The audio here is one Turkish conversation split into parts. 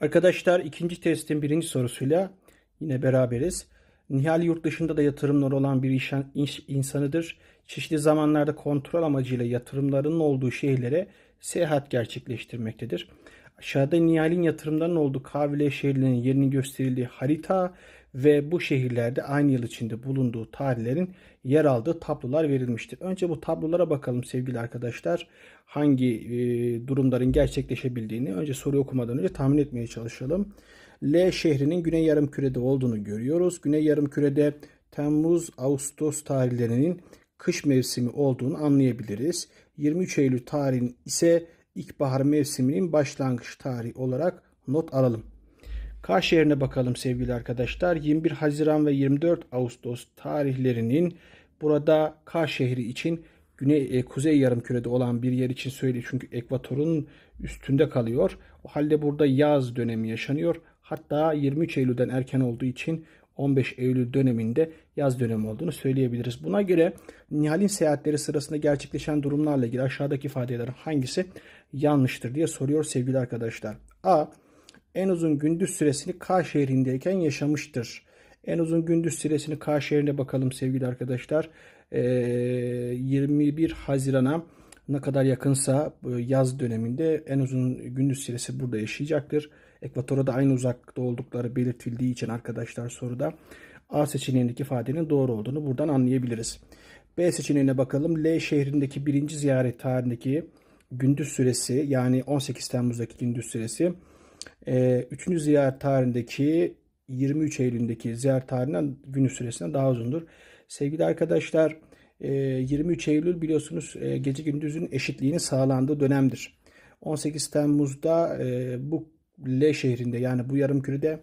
Arkadaşlar ikinci testin birinci sorusuyla yine beraberiz. Nihal yurt dışında da yatırımları olan bir iş, iş insanıdır. Çeşitli zamanlarda kontrol amacıyla yatırımlarının olduğu şehirlere seyahat gerçekleştirmektedir. Aşağıda Nihal'in yatırımlarının olduğu kavile şehirlerinin yerini gösterildiği harita ve bu şehirlerde aynı yıl içinde bulunduğu tarihlerin yer aldığı tablolar verilmiştir. Önce bu tablolara bakalım sevgili arkadaşlar. Hangi e, durumların gerçekleşebildiğini önce soru okumadan önce tahmin etmeye çalışalım. L şehrinin güney yarım kürede olduğunu görüyoruz. Güney yarım kürede Temmuz, Ağustos tarihlerinin kış mevsimi olduğunu anlayabiliriz. 23 Eylül tarihin ise ilkbahar mevsiminin başlangıç tarihi olarak not alalım. Kaş yerine bakalım sevgili arkadaşlar. 21 Haziran ve 24 Ağustos tarihlerinin burada Kaş şehri için güney e, kuzey kürede olan bir yer için söyleyeyim çünkü ekvatorun üstünde kalıyor. O halde burada yaz dönemi yaşanıyor. Hatta 23 Eylül'den erken olduğu için 15 Eylül döneminde yaz dönemi olduğunu söyleyebiliriz. Buna göre Nihal'in seyahatleri sırasında gerçekleşen durumlarla ilgili aşağıdaki ifadelerin hangisi yanlıştır diye soruyor sevgili arkadaşlar. A en uzun gündüz süresini K şehrindeyken yaşamıştır. En uzun gündüz süresini K şehrine bakalım sevgili arkadaşlar. E, ee, 21 Haziran'a ne kadar yakınsa e, yaz döneminde en uzun gündüz süresi burada yaşayacaktır. Ekvatora da aynı uzakta oldukları belirtildiği için arkadaşlar soruda A seçeneğindeki ifadenin doğru olduğunu buradan anlayabiliriz. B seçeneğine bakalım. L şehrindeki birinci ziyaret tarihindeki gündüz süresi yani 18 Temmuz'daki gündüz süresi 3. Ee, ziyaret tarihindeki 23 Eylül'deki ziyaret tarihinden günü süresinden daha uzundur. Sevgili arkadaşlar 23 e, Eylül biliyorsunuz e, gece gündüzün eşitliğini sağlandığı dönemdir. 18 Temmuz'da e, bu L şehrinde yani bu yarım kürede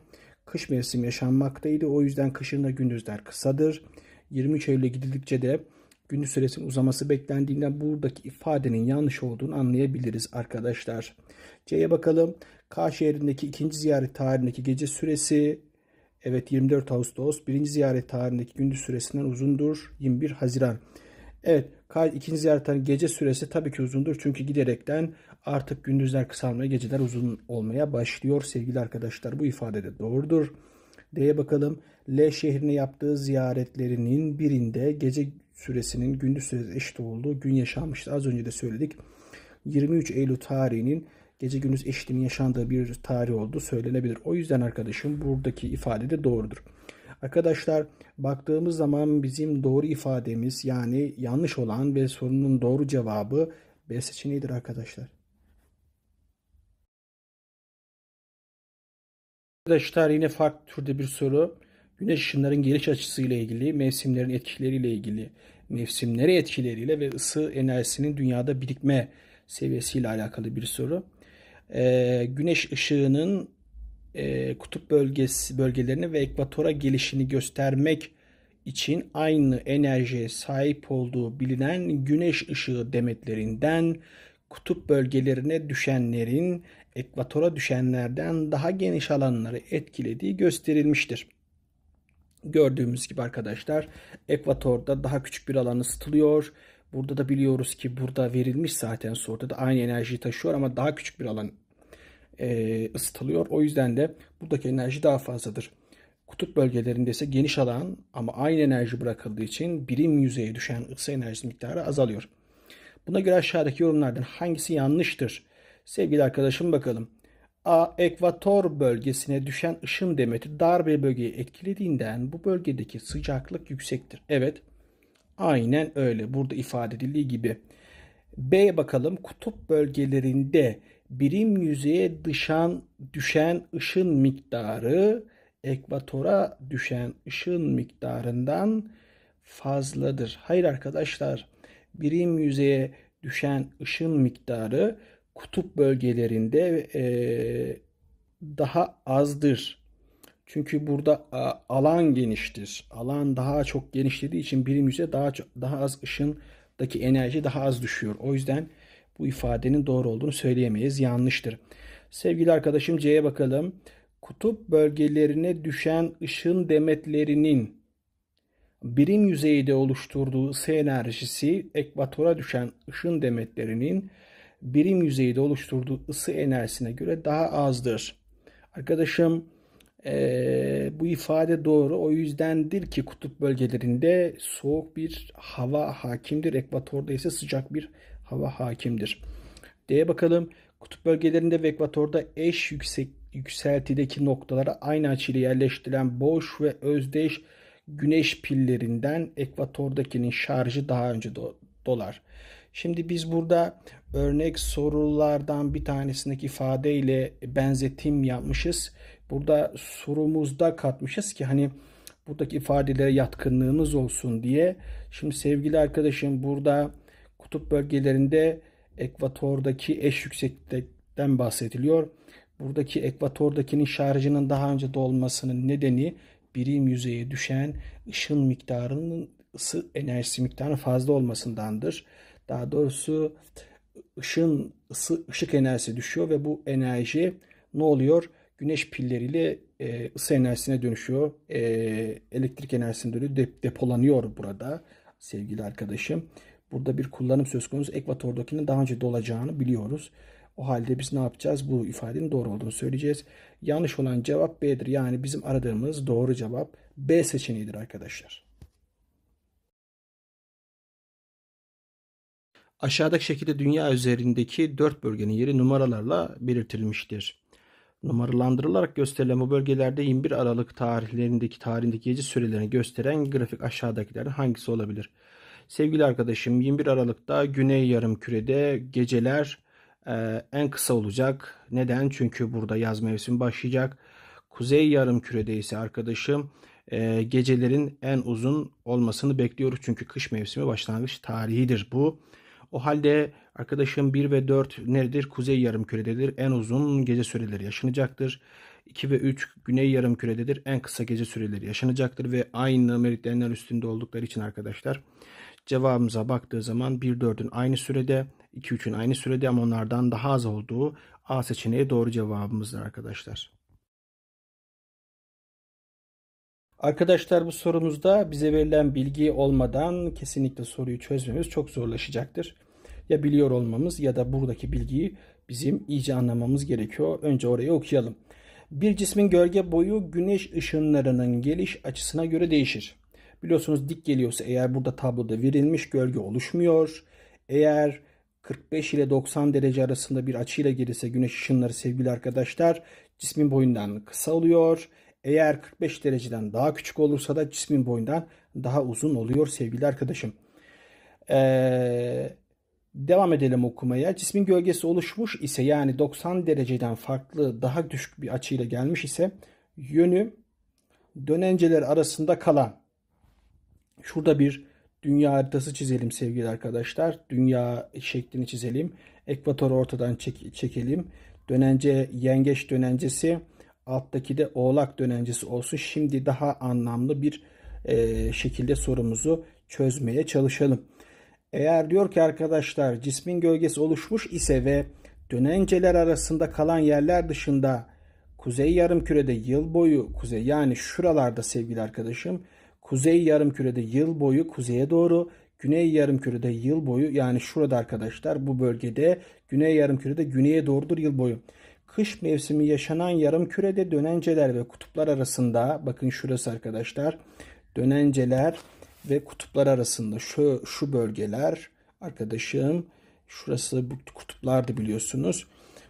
kış mevsimi yaşanmaktaydı. O yüzden kışın da gündüzler kısadır. 23 Eylül'e gidildikçe de gündüz süresinin uzaması beklendiğinden buradaki ifadenin yanlış olduğunu anlayabiliriz arkadaşlar. C'ye bakalım. K şehrindeki ikinci ziyaret tarihindeki gece süresi evet 24 Ağustos. Birinci ziyaret tarihindeki gündüz süresinden uzundur. 21 Haziran. Evet ikinci ziyaretin gece süresi tabii ki uzundur. Çünkü giderekten artık gündüzler kısalmaya geceler uzun olmaya başlıyor sevgili arkadaşlar. Bu ifade de doğrudur. D'ye bakalım. L şehrine yaptığı ziyaretlerinin birinde gece süresinin gündüz süresi eşit olduğu gün yaşanmıştı. Az önce de söyledik. 23 Eylül tarihinin gece gündüz eşitliğinin yaşandığı bir tarih oldu söylenebilir. O yüzden arkadaşım buradaki ifade de doğrudur. Arkadaşlar baktığımız zaman bizim doğru ifademiz yani yanlış olan ve sorunun doğru cevabı B seçeneğidir arkadaşlar. Arkadaşlar yine farklı türde bir soru. Güneş ışınların geliş açısıyla ilgili, mevsimlerin etkileriyle ilgili, mevsimlere etkileriyle ve ısı enerjisinin dünyada birikme seviyesiyle alakalı bir soru e, güneş ışığının e, kutup bölgesi bölgelerini ve ekvatora gelişini göstermek için aynı enerjiye sahip olduğu bilinen güneş ışığı demetlerinden kutup bölgelerine düşenlerin ekvatora düşenlerden daha geniş alanları etkilediği gösterilmiştir. Gördüğümüz gibi arkadaşlar ekvatorda daha küçük bir alan ısıtılıyor Burada da biliyoruz ki burada verilmiş zaten soruda da aynı enerjiyi taşıyor ama daha küçük bir alan e, ısıtılıyor. O yüzden de buradaki enerji daha fazladır. Kutup bölgelerinde ise geniş alan ama aynı enerji bırakıldığı için birim yüzeye düşen ısı enerjisi miktarı azalıyor. Buna göre aşağıdaki yorumlardan hangisi yanlıştır? Sevgili arkadaşım bakalım. A. Ekvator bölgesine düşen ışın demeti dar bir bölgeyi etkilediğinden bu bölgedeki sıcaklık yüksektir. Evet. Aynen öyle. Burada ifade edildiği gibi. B bakalım. Kutup bölgelerinde birim yüzeye dışan, düşen ışın miktarı ekvatora düşen ışın miktarından fazladır. Hayır arkadaşlar. Birim yüzeye düşen ışın miktarı kutup bölgelerinde e, daha azdır. Çünkü burada alan geniştir. Alan daha çok genişlediği için birim yüze daha çok, daha az ışındaki enerji daha az düşüyor. O yüzden bu ifadenin doğru olduğunu söyleyemeyiz. Yanlıştır. Sevgili arkadaşım C'ye bakalım. Kutup bölgelerine düşen ışın demetlerinin birim yüzeyde oluşturduğu ısı enerjisi ekvatora düşen ışın demetlerinin birim yüzeyde oluşturduğu ısı enerjisine göre daha azdır. Arkadaşım e, bu ifade doğru. O yüzdendir ki kutup bölgelerinde soğuk bir hava hakimdir. Ekvatorda ise sıcak bir hava hakimdir. D'ye bakalım. Kutup bölgelerinde ve ekvatorda eş yüksek yükseltideki noktalara aynı açıyla yerleştirilen boş ve özdeş güneş pillerinden ekvatordakinin şarjı daha önce do dolar. Şimdi biz burada örnek sorulardan bir tanesindeki ifadeyle benzetim yapmışız. Burada sorumuzda katmışız ki hani buradaki ifadelere yatkınlığınız olsun diye. Şimdi sevgili arkadaşım burada kutup bölgelerinde ekvatordaki eş yükseklikten bahsediliyor. Buradaki ekvatordakinin şarjının daha önce dolmasının nedeni birim yüzeye düşen ışın miktarının ısı enerjisi miktarının fazla olmasındandır. Daha doğrusu ışın ısı ışık enerjisi düşüyor ve bu enerji ne oluyor? güneş pilleriyle e, ısı enerjisine dönüşüyor. E, elektrik enerjisine dönüyor. Dep depolanıyor burada sevgili arkadaşım. Burada bir kullanım söz konusu. Ekvatordakinin daha önce dolacağını biliyoruz. O halde biz ne yapacağız? Bu ifadenin doğru olduğunu söyleyeceğiz. Yanlış olan cevap B'dir. Yani bizim aradığımız doğru cevap B seçeneğidir arkadaşlar. Aşağıdaki şekilde dünya üzerindeki dört bölgenin yeri numaralarla belirtilmiştir numaralandırılarak gösterilen bu bölgelerde 21 Aralık tarihlerindeki tarihindeki gece sürelerini gösteren grafik aşağıdakilerden hangisi olabilir? Sevgili arkadaşım 21 Aralık'ta Güney Yarımküre'de geceler e, en kısa olacak. Neden? Çünkü burada yaz mevsimi başlayacak. Kuzey Yarımküre'de ise arkadaşım e, gecelerin en uzun olmasını bekliyoruz. Çünkü kış mevsimi başlangıç tarihidir bu. O halde arkadaşım 1 ve 4 neredir? Kuzey yarım kürededir, En uzun gece süreleri yaşanacaktır. 2 ve 3 güney yarım kürededir, En kısa gece süreleri yaşanacaktır ve aynı meridyenler üstünde oldukları için arkadaşlar cevabımıza baktığı zaman 1-4'ün aynı sürede 2-3'ün aynı sürede ama onlardan daha az olduğu A seçeneği doğru cevabımızdır arkadaşlar. Arkadaşlar bu sorumuzda bize verilen bilgi olmadan kesinlikle soruyu çözmemiz çok zorlaşacaktır. Ya biliyor olmamız ya da buradaki bilgiyi bizim iyice anlamamız gerekiyor. Önce orayı okuyalım. Bir cismin gölge boyu güneş ışınlarının geliş açısına göre değişir. Biliyorsunuz dik geliyorsa eğer burada tabloda verilmiş gölge oluşmuyor. Eğer 45 ile 90 derece arasında bir açıyla gelirse güneş ışınları sevgili arkadaşlar cismin boyundan kısa oluyor. Eğer 45 dereceden daha küçük olursa da cismin boyundan daha uzun oluyor sevgili arkadaşım. Ee, devam edelim okumaya. Cismin gölgesi oluşmuş ise yani 90 dereceden farklı daha düşük bir açıyla gelmiş ise yönü dönenceler arasında kalan. Şurada bir dünya haritası çizelim sevgili arkadaşlar. Dünya şeklini çizelim. Ekvator ortadan çek çekelim. Dönence yengeç dönencesi alttaki de oğlak dönencesi olsun. Şimdi daha anlamlı bir e, şekilde sorumuzu çözmeye çalışalım. Eğer diyor ki arkadaşlar cismin gölgesi oluşmuş ise ve dönenceler arasında kalan yerler dışında kuzey yarım kürede yıl boyu kuzey yani şuralarda sevgili arkadaşım kuzey yarım kürede yıl boyu kuzeye doğru güney yarım kürede yıl boyu yani şurada arkadaşlar bu bölgede güney yarım kürede güneye doğrudur yıl boyu kış mevsimi yaşanan yarım kürede dönenceler ve kutuplar arasında bakın şurası arkadaşlar dönenceler ve kutuplar arasında şu, şu bölgeler arkadaşım şurası kutuplardı biliyorsunuz.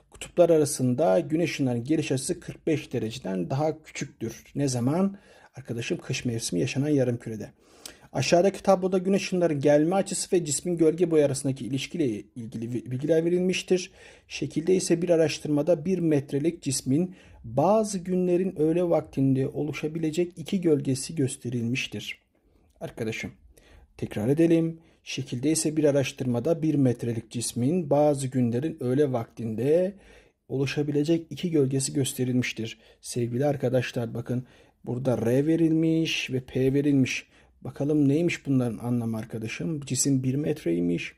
Kutuplar arasında Güneş'in ışınlarının hani geliş açısı 45 dereceden daha küçüktür. Ne zaman? Arkadaşım kış mevsimi yaşanan yarım kürede. Aşağıdaki tabloda güneş ışınların gelme açısı ve cismin gölge boyu arasındaki ilişkiyle ilgili bilgiler verilmiştir. Şekilde ise bir araştırmada 1 metrelik cismin bazı günlerin öğle vaktinde oluşabilecek iki gölgesi gösterilmiştir. Arkadaşım tekrar edelim. Şekilde ise bir araştırmada 1 metrelik cismin bazı günlerin öğle vaktinde oluşabilecek iki gölgesi gösterilmiştir. Sevgili arkadaşlar bakın burada R verilmiş ve P verilmiş. Bakalım neymiş bunların anlam arkadaşım? Cisim 1 metreymiş.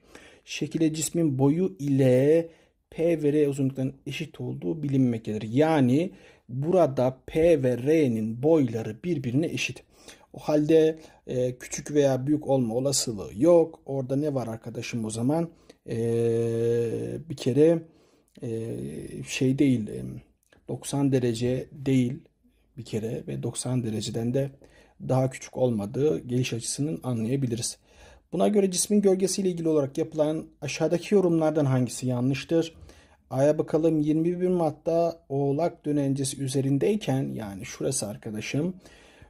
Şekile cismin boyu ile P ve R uzunluklarının eşit olduğu bilinmektedir. Yani burada P ve R'nin boyları birbirine eşit. O halde e, küçük veya büyük olma olasılığı yok. Orada ne var arkadaşım o zaman? E, bir kere e, şey değil, 90 e, derece değil bir kere ve 90 dereceden de daha küçük olmadığı geliş açısının anlayabiliriz. Buna göre cismin gölgesiyle ilgili olarak yapılan aşağıdaki yorumlardan hangisi yanlıştır? Aya bakalım 21 Mart'ta oğlak dönencesi üzerindeyken yani şurası arkadaşım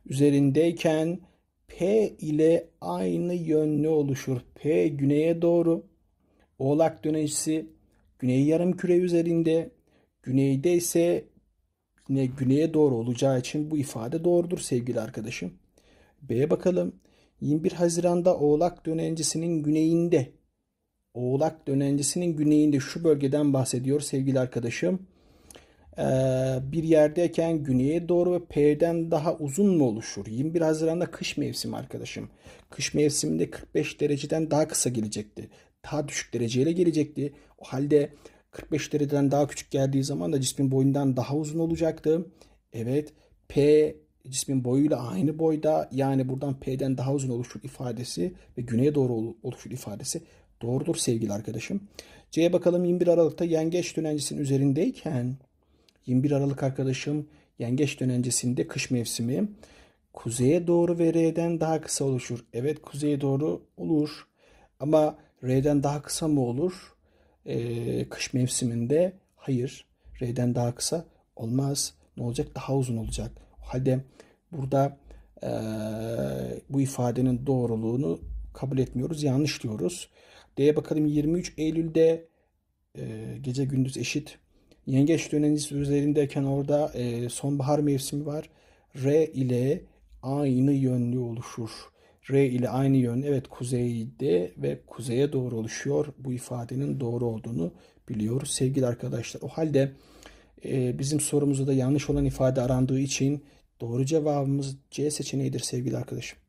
üzerindeyken P ile aynı yönlü oluşur. P güneye doğru. Oğlak dönencesi güney yarım küre üzerinde. Güneyde ise ne güneye doğru olacağı için bu ifade doğrudur sevgili arkadaşım. B'ye bakalım. 21 Haziran'da Oğlak dönencesinin güneyinde Oğlak dönencesinin güneyinde şu bölgeden bahsediyor sevgili arkadaşım. Ee, bir yerdeyken güneye doğru ve P'den daha uzun mu oluşur? 21 Haziran'da kış mevsimi arkadaşım. Kış mevsiminde 45 dereceden daha kısa gelecekti. Daha düşük dereceyle gelecekti. O halde 45 dereceden daha küçük geldiği zaman da cismin boyundan daha uzun olacaktı. Evet P cismin boyuyla aynı boyda yani buradan P'den daha uzun oluşur ifadesi ve güneye doğru oluşur ifadesi doğrudur sevgili arkadaşım. C'ye bakalım 21 Aralık'ta yengeç dönencesinin üzerindeyken 21 Aralık arkadaşım yengeç dönencesinde kış mevsimi kuzeye doğru ve R'den daha kısa oluşur. Evet kuzeye doğru olur ama R'den daha kısa mı olur? e, kış mevsiminde hayır R'den daha kısa olmaz. Ne olacak? Daha uzun olacak. O halde burada e, bu ifadenin doğruluğunu kabul etmiyoruz. Yanlış diyoruz. D'ye bakalım 23 Eylül'de e, gece gündüz eşit. Yengeç döneniz üzerindeyken orada e, sonbahar mevsimi var. R ile aynı yönlü oluşur. R ile aynı yön. evet kuzeyde ve kuzeye doğru oluşuyor. Bu ifadenin doğru olduğunu biliyoruz sevgili arkadaşlar. O halde e, bizim sorumuzda da yanlış olan ifade arandığı için doğru cevabımız C seçeneğidir sevgili arkadaşım.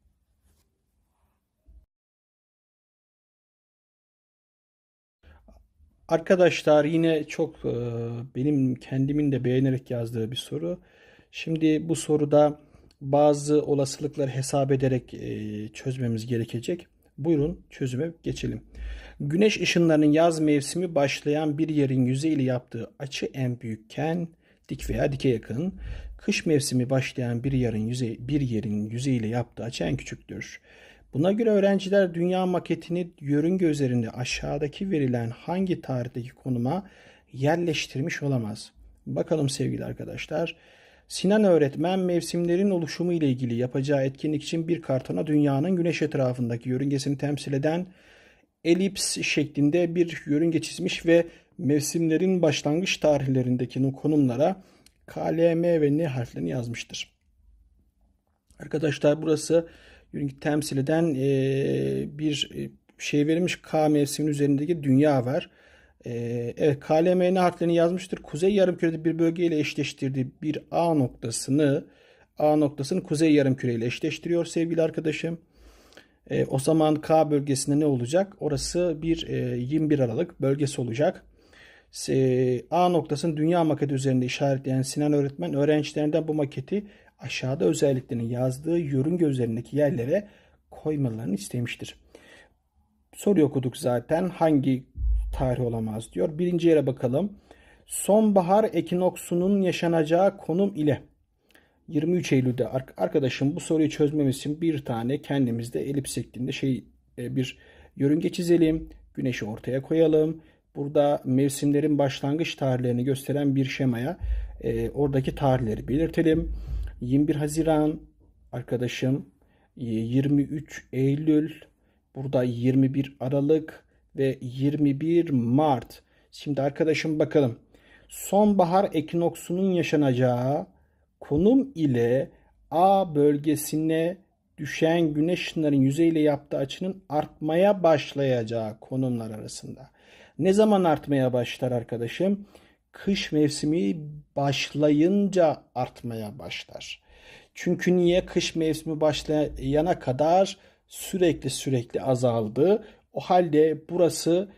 Arkadaşlar yine çok e, benim kendimin de beğenerek yazdığı bir soru. Şimdi bu soruda bazı olasılıkları hesap ederek e, çözmemiz gerekecek. Buyurun çözüme geçelim. Güneş ışınlarının yaz mevsimi başlayan bir yerin yüzeyiyle yaptığı açı en büyükken dik veya dike yakın. Kış mevsimi başlayan bir yerin yüzey bir yerin yüzeyiyle yaptığı açı en küçüktür. Buna göre öğrenciler dünya maketini yörünge üzerinde aşağıdaki verilen hangi tarihteki konuma yerleştirmiş olamaz? Bakalım sevgili arkadaşlar. Sinan öğretmen mevsimlerin oluşumu ile ilgili yapacağı etkinlik için bir kartona dünyanın güneş etrafındaki yörüngesini temsil eden elips şeklinde bir yörünge çizmiş ve mevsimlerin başlangıç tarihlerindeki konumlara KLM ve N harflerini yazmıştır. Arkadaşlar burası yörünge temsil eden bir şey verilmiş K mevsimin üzerindeki dünya var. Ee, evet KLMN harflerini yazmıştır. Kuzey yarımkürede bir bölgeyle eşleştirdiği bir A noktasını A noktasını kuzey yarımküreyle eşleştiriyor sevgili arkadaşım. E, o zaman K bölgesinde ne olacak? Orası bir e, 21 Aralık bölgesi olacak. E, A noktasının dünya maketi üzerinde işaretleyen Sinan öğretmen öğrencilerinden bu maketi aşağıda özelliklerini yazdığı yörünge üzerindeki yerlere koymalarını istemiştir. Soruyu okuduk zaten. Hangi tarih olamaz diyor. Birinci yere bakalım. Sonbahar ekinoksunun yaşanacağı konum ile 23 Eylül'de arkadaşım bu soruyu çözmemiz için bir tane kendimizde elips şeklinde şey e, bir yörünge çizelim. Güneşi ortaya koyalım. Burada mevsimlerin başlangıç tarihlerini gösteren bir şemaya e, oradaki tarihleri belirtelim. 21 Haziran arkadaşım 23 e, Eylül burada 21 Aralık ve 21 Mart. Şimdi arkadaşım bakalım. Sonbahar ekinoksunun yaşanacağı konum ile A bölgesine düşen güneş ışınlarının yüzeyle yaptığı açının artmaya başlayacağı konumlar arasında. Ne zaman artmaya başlar arkadaşım? Kış mevsimi başlayınca artmaya başlar. Çünkü niye kış mevsimi başlayana kadar sürekli sürekli azaldı o halde burası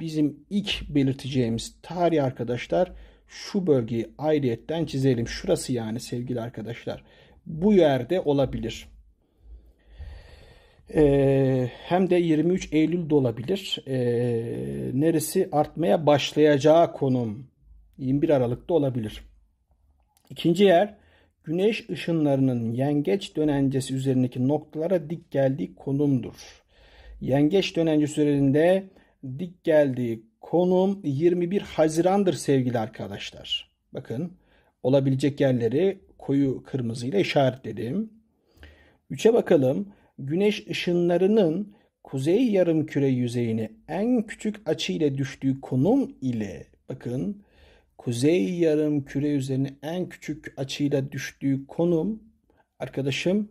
bizim ilk belirteceğimiz tarih arkadaşlar. Şu bölgeyi ayrıyetten çizelim. Şurası yani sevgili arkadaşlar. Bu yerde olabilir. Ee, hem de 23 Eylül de olabilir. Ee, neresi artmaya başlayacağı konum 21 Aralık'ta olabilir. İkinci yer güneş ışınlarının yengeç dönencesi üzerindeki noktalara dik geldiği konumdur. Yengeç dönemci sürelerinde dik geldiği konum 21 Haziran'dır sevgili arkadaşlar. Bakın olabilecek yerleri koyu kırmızıyla işaretledim. 3'e bakalım. Güneş ışınlarının kuzey yarım küre yüzeyine en küçük açı ile düştüğü konum ile bakın kuzey yarım küre üzerine en küçük açıyla düştüğü konum arkadaşım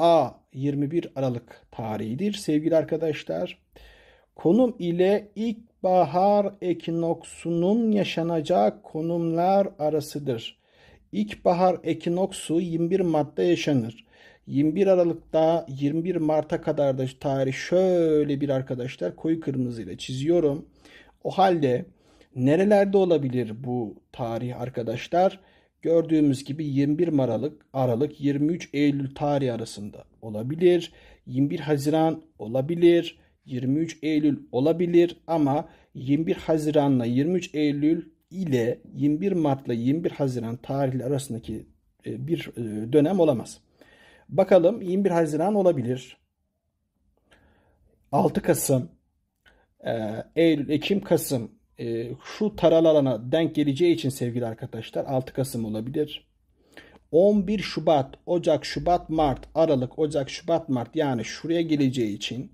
A 21 Aralık tarihidir sevgili arkadaşlar. Konum ile ilkbahar ekinoksunun yaşanacağı konumlar arasıdır. İlkbahar ekinoksu 21 Mart'ta yaşanır. 21 Aralık'ta 21 Mart'a kadar da tarih şöyle bir arkadaşlar koyu kırmızı ile çiziyorum. O halde nerelerde olabilir bu tarih arkadaşlar? Gördüğümüz gibi 21 Aralık, Aralık 23 Eylül tarihi arasında olabilir. 21 Haziran olabilir. 23 Eylül olabilir ama 21 Haziran'la 23 Eylül ile 21 Mart'la 21 Haziran tarihleri arasındaki e, bir e, dönem olamaz. Bakalım 21 Haziran olabilir. 6 Kasım, e, Eylül, Ekim, Kasım e, şu taral alana denk geleceği için sevgili arkadaşlar 6 Kasım olabilir. 11 Şubat, Ocak, Şubat, Mart, Aralık, Ocak, Şubat, Mart yani şuraya geleceği için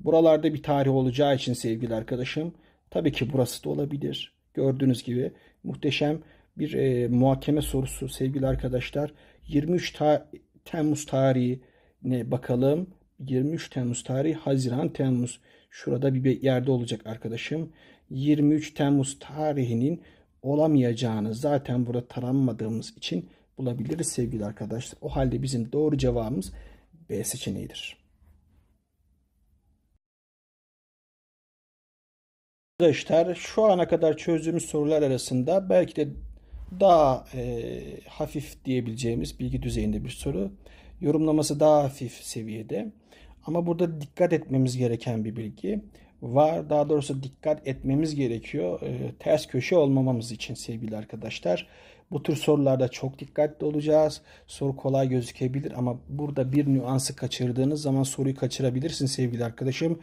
buralarda bir tarih olacağı için sevgili arkadaşım tabii ki burası da olabilir. Gördüğünüz gibi muhteşem bir e, muhakeme sorusu sevgili arkadaşlar. 23 ta Temmuz tarihine bakalım. 23 Temmuz tarihi Haziran Temmuz şurada bir yerde olacak arkadaşım. 23 Temmuz tarihinin olamayacağını zaten burada taranmadığımız için bulabiliriz sevgili arkadaşlar. O halde bizim doğru cevabımız B seçeneğidir. Arkadaşlar şu ana kadar çözdüğümüz sorular arasında belki de daha e, hafif diyebileceğimiz bilgi düzeyinde bir soru. Yorumlaması daha hafif seviyede. Ama burada dikkat etmemiz gereken bir bilgi var. Daha doğrusu dikkat etmemiz gerekiyor. E, ters köşe olmamamız için sevgili arkadaşlar. Bu tür sorularda çok dikkatli olacağız. Soru kolay gözükebilir ama burada bir nüansı kaçırdığınız zaman soruyu kaçırabilirsin sevgili arkadaşım.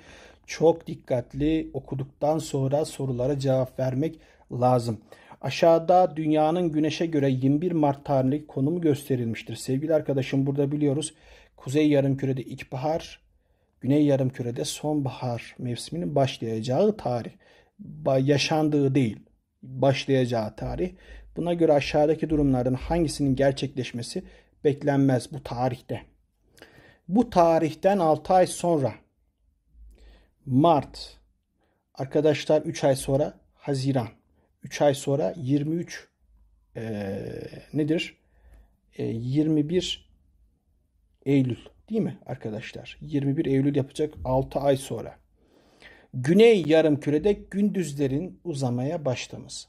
Çok dikkatli okuduktan sonra sorulara cevap vermek lazım. Aşağıda dünyanın güneşe göre 21 Mart tarihli konumu gösterilmiştir. Sevgili arkadaşım burada biliyoruz. Kuzey yarım kürede ilkbahar, Güney Yarımküre'de sonbahar mevsiminin başlayacağı tarih. Yaşandığı değil, başlayacağı tarih. Buna göre aşağıdaki durumların hangisinin gerçekleşmesi beklenmez bu tarihte. Bu tarihten 6 ay sonra Mart arkadaşlar 3 ay sonra Haziran 3 ay sonra 23 e, nedir? E, 21 Eylül Değil mi arkadaşlar? 21 Eylül yapacak 6 ay sonra. Güney yarım kürede gündüzlerin uzamaya başlaması.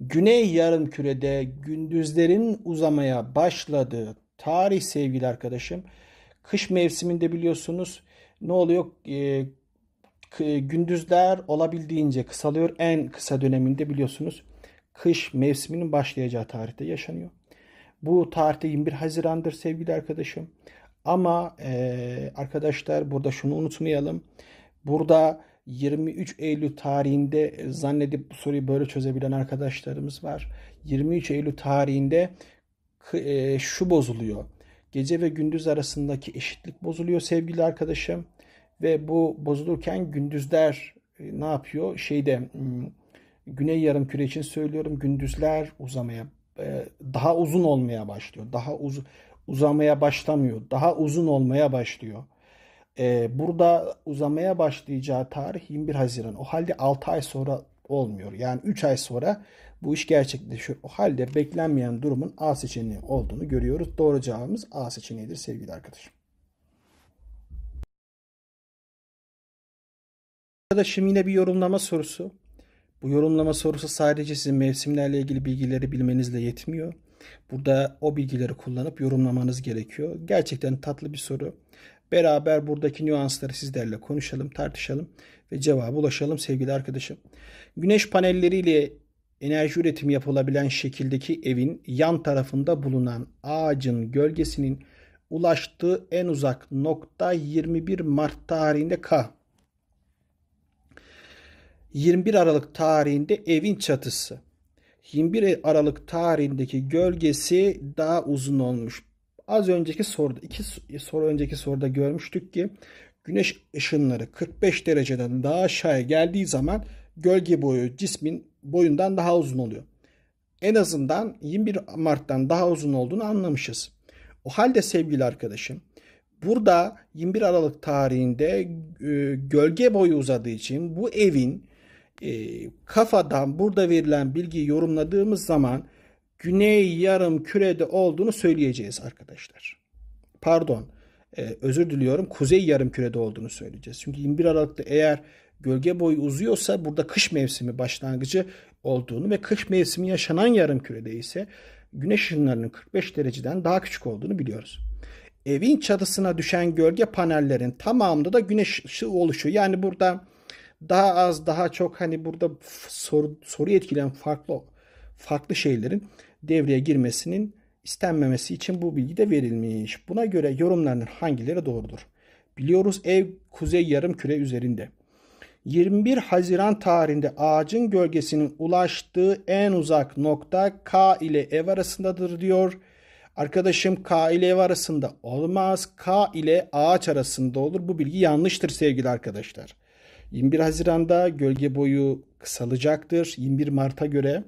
Güney yarım kürede gündüzlerin uzamaya başladığı tarih sevgili arkadaşım. Kış mevsiminde biliyorsunuz ne oluyor? E, gündüzler olabildiğince kısalıyor. En kısa döneminde biliyorsunuz kış mevsiminin başlayacağı tarihte yaşanıyor. Bu tarihte 21 Haziran'dır sevgili arkadaşım. Ama e, arkadaşlar burada şunu unutmayalım. Burada 23 Eylül tarihinde e, zannedip bu soruyu böyle çözebilen arkadaşlarımız var. 23 Eylül tarihinde e, şu bozuluyor. Gece ve gündüz arasındaki eşitlik bozuluyor sevgili arkadaşım. Ve bu bozulurken gündüzler e, ne yapıyor? Şeyde hmm, güney yarım küre için söylüyorum gündüzler uzamaya e, daha uzun olmaya başlıyor. Daha uzun uzamaya başlamıyor. Daha uzun olmaya başlıyor. Ee, burada uzamaya başlayacağı tarih 21 Haziran. O halde 6 ay sonra olmuyor. Yani 3 ay sonra bu iş gerçekleşiyor. O halde beklenmeyen durumun A seçeneği olduğunu görüyoruz. Doğru cevabımız A seçeneğidir sevgili arkadaşım. Arkadaşım yine bir yorumlama sorusu. Bu yorumlama sorusu sadece sizin mevsimlerle ilgili bilgileri bilmenizle yetmiyor. Burada o bilgileri kullanıp yorumlamanız gerekiyor. Gerçekten tatlı bir soru. Beraber buradaki nüansları sizlerle konuşalım, tartışalım ve cevaba ulaşalım sevgili arkadaşım. Güneş panelleriyle enerji üretimi yapılabilen şekildeki evin yan tarafında bulunan ağacın gölgesinin ulaştığı en uzak nokta 21 Mart tarihinde K. 21 Aralık tarihinde evin çatısı. 21 Aralık tarihindeki gölgesi daha uzun olmuş. Az önceki soruda, iki soru önceki soruda görmüştük ki güneş ışınları 45 dereceden daha aşağıya geldiği zaman gölge boyu cismin boyundan daha uzun oluyor. En azından 21 Mart'tan daha uzun olduğunu anlamışız. O halde sevgili arkadaşım burada 21 Aralık tarihinde e, gölge boyu uzadığı için bu evin e, kafadan burada verilen bilgiyi yorumladığımız zaman güney yarım kürede olduğunu söyleyeceğiz arkadaşlar. Pardon e, özür diliyorum kuzey yarım kürede olduğunu söyleyeceğiz. Çünkü 21 Aralık'ta eğer gölge boyu uzuyorsa burada kış mevsimi başlangıcı olduğunu ve kış mevsimi yaşanan yarım kürede ise güneş ışınlarının 45 dereceden daha küçük olduğunu biliyoruz. Evin çatısına düşen gölge panellerin tamamında da güneş ışığı oluşuyor. Yani burada daha az daha çok hani burada soru, soru etkilen farklı farklı şeylerin devreye girmesinin istenmemesi için bu bilgi de verilmiş. Buna göre yorumların hangileri doğrudur? Biliyoruz ev kuzey yarım küre üzerinde. 21 Haziran tarihinde ağacın gölgesinin ulaştığı en uzak nokta K ile ev arasındadır diyor. Arkadaşım K ile ev arasında olmaz. K ile ağaç arasında olur. Bu bilgi yanlıştır sevgili arkadaşlar. 21 Haziran'da gölge boyu kısalacaktır. 21 Mart'a göre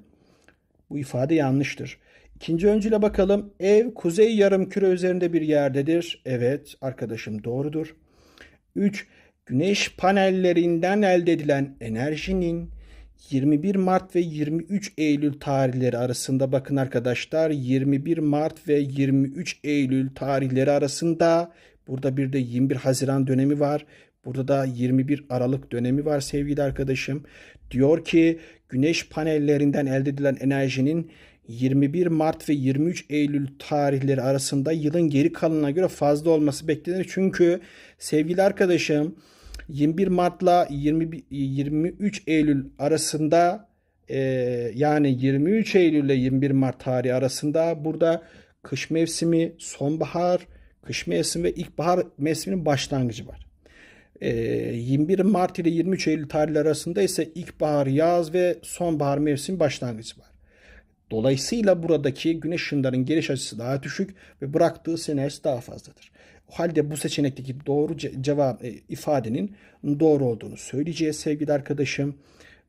bu ifade yanlıştır. İkinci öncüle bakalım. Ev kuzey yarım küre üzerinde bir yerdedir. Evet arkadaşım doğrudur. 3. Güneş panellerinden elde edilen enerjinin 21 Mart ve 23 Eylül tarihleri arasında bakın arkadaşlar 21 Mart ve 23 Eylül tarihleri arasında burada bir de 21 Haziran dönemi var. Burada da 21 Aralık dönemi var sevgili arkadaşım. Diyor ki güneş panellerinden elde edilen enerjinin 21 Mart ve 23 Eylül tarihleri arasında yılın geri kalanına göre fazla olması beklenir. Çünkü sevgili arkadaşım 21 Mart'la 23 Eylül arasında e, yani 23 Eylül ile 21 Mart tarihi arasında burada kış mevsimi, sonbahar, kış mevsimi ve ilkbahar mevsiminin başlangıcı var. 21 ee, Mart ile 23 Eylül tarihleri arasında ise ilkbahar, yaz ve sonbahar mevsim başlangıcı var. Dolayısıyla buradaki güneş ışınlarının geliş açısı daha düşük ve bıraktığı sinerji daha fazladır. O halde bu seçenekteki doğru cevap e, ifadenin doğru olduğunu söyleyeceğiz sevgili arkadaşım.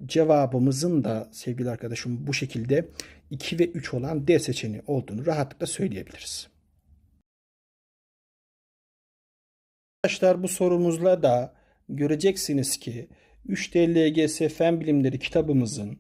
Cevabımızın da sevgili arkadaşım bu şekilde 2 ve 3 olan D seçeneği olduğunu rahatlıkla söyleyebiliriz. Arkadaşlar bu sorumuzla da göreceksiniz ki 3 DLGS Fen Bilimleri kitabımızın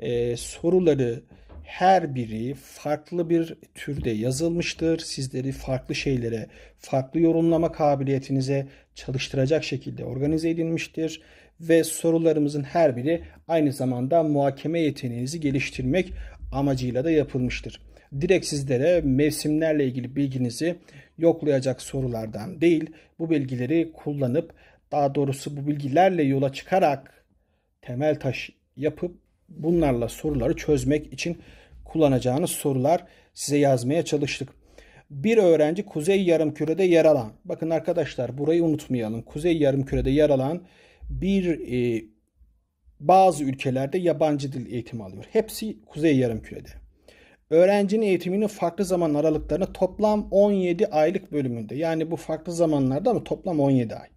e, soruları her biri farklı bir türde yazılmıştır. Sizleri farklı şeylere, farklı yorumlama kabiliyetinize çalıştıracak şekilde organize edilmiştir ve sorularımızın her biri aynı zamanda muhakeme yeteneğinizi geliştirmek amacıyla da yapılmıştır. Direkt sizlere mevsimlerle ilgili bilginizi yoklayacak sorulardan değil, bu bilgileri kullanıp daha doğrusu bu bilgilerle yola çıkarak temel taş yapıp bunlarla soruları çözmek için kullanacağınız sorular size yazmaya çalıştık. Bir öğrenci kuzey yarım kürede yer alan, bakın arkadaşlar burayı unutmayalım. Kuzey yarım kürede yer alan bir e, bazı ülkelerde yabancı dil eğitimi alıyor. Hepsi kuzey yarım kürede. Öğrencinin eğitimini farklı zaman aralıklarını toplam 17 aylık bölümünde yani bu farklı zamanlarda ama toplam 17 ay.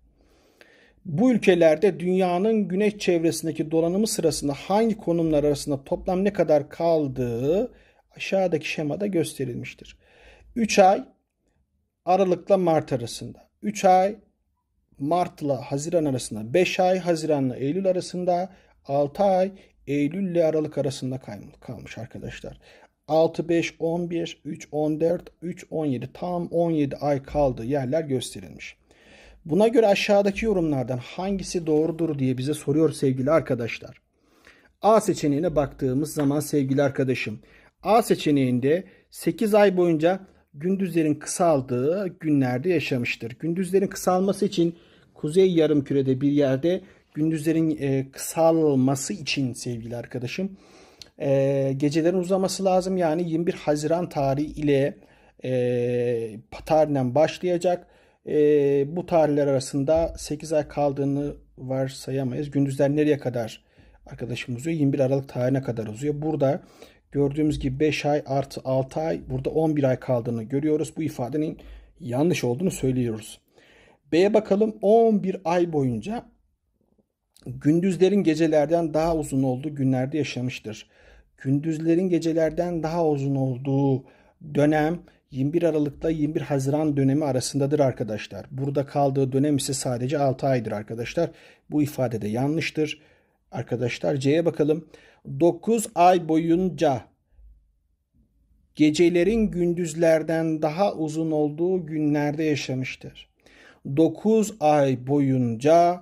Bu ülkelerde dünyanın güneş çevresindeki dolanımı sırasında hangi konumlar arasında toplam ne kadar kaldığı aşağıdaki şemada gösterilmiştir. 3 ay Aralık'la Mart arasında, 3 ay Mart'la Haziran arasında, 5 ay Haziran'la Eylül arasında, 6 ay Eylül ile Aralık arasında kalmış arkadaşlar. 6, 5, 11, 3, 14, 3, 17 tam 17 ay kaldığı yerler gösterilmiş. Buna göre aşağıdaki yorumlardan hangisi doğrudur diye bize soruyor sevgili arkadaşlar. A seçeneğine baktığımız zaman sevgili arkadaşım A seçeneğinde 8 ay boyunca gündüzlerin kısaldığı günlerde yaşamıştır. Gündüzlerin kısalması için kuzey yarım kürede bir yerde gündüzlerin e, kısalması için sevgili arkadaşım e, gecelerin uzaması lazım. Yani 21 Haziran tarihi ile e, tarihinden başlayacak. E, bu tarihler arasında 8 ay kaldığını varsayamayız. Gündüzler nereye kadar arkadaşım uzuyor? 21 Aralık tarihine kadar uzuyor. Burada gördüğümüz gibi 5 ay artı 6 ay burada 11 ay kaldığını görüyoruz. Bu ifadenin yanlış olduğunu söylüyoruz. B'ye bakalım 11 ay boyunca gündüzlerin gecelerden daha uzun olduğu günlerde yaşamıştır gündüzlerin gecelerden daha uzun olduğu dönem 21 Aralık'ta 21 Haziran dönemi arasındadır arkadaşlar. Burada kaldığı dönem ise sadece 6 aydır arkadaşlar. Bu ifade de yanlıştır. Arkadaşlar C'ye bakalım. 9 ay boyunca gecelerin gündüzlerden daha uzun olduğu günlerde yaşamıştır. 9 ay boyunca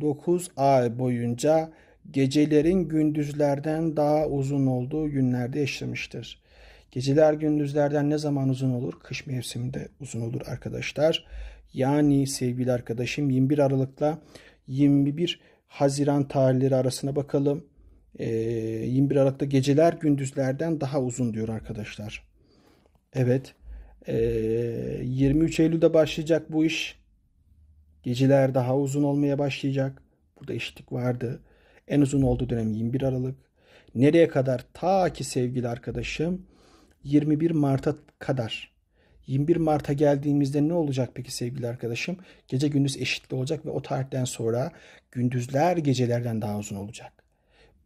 9 ay boyunca gecelerin gündüzlerden daha uzun olduğu günlerde yaşamıştır. Geceler gündüzlerden ne zaman uzun olur? Kış mevsiminde uzun olur arkadaşlar. Yani sevgili arkadaşım 21 Aralık'la 21 Haziran tarihleri arasına bakalım. E, ee, 21 Aralık'ta geceler gündüzlerden daha uzun diyor arkadaşlar. Evet. E, ee, 23 Eylül'de başlayacak bu iş. Geceler daha uzun olmaya başlayacak. Burada eşitlik vardı. En uzun olduğu dönem 21 Aralık. Nereye kadar? Ta ki sevgili arkadaşım 21 Mart'a kadar 21 Mart'a geldiğimizde ne olacak peki sevgili arkadaşım? Gece gündüz eşitli olacak ve o tarihten sonra gündüzler gecelerden daha uzun olacak.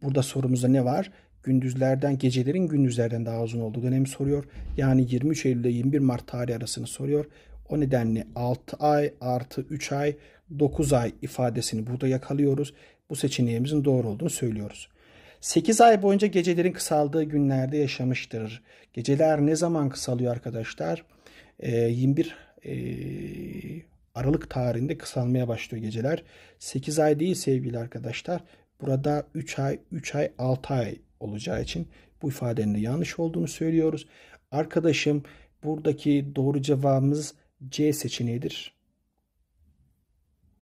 Burada sorumuzda ne var? Gündüzlerden, gecelerin gündüzlerden daha uzun olduğu dönemi soruyor. Yani 23 Eylül ile 21 Mart tarihi arasını soruyor. O nedenle 6 ay artı 3 ay 9 ay ifadesini burada yakalıyoruz bu seçeneğimizin doğru olduğunu söylüyoruz. 8 ay boyunca gecelerin kısaldığı günlerde yaşamıştır. Geceler ne zaman kısalıyor arkadaşlar? E, ee, 21 e, Aralık tarihinde kısalmaya başlıyor geceler. 8 ay değil sevgili arkadaşlar. Burada 3 ay, 3 ay, 6 ay olacağı için bu ifadenin de yanlış olduğunu söylüyoruz. Arkadaşım buradaki doğru cevabımız C seçeneğidir.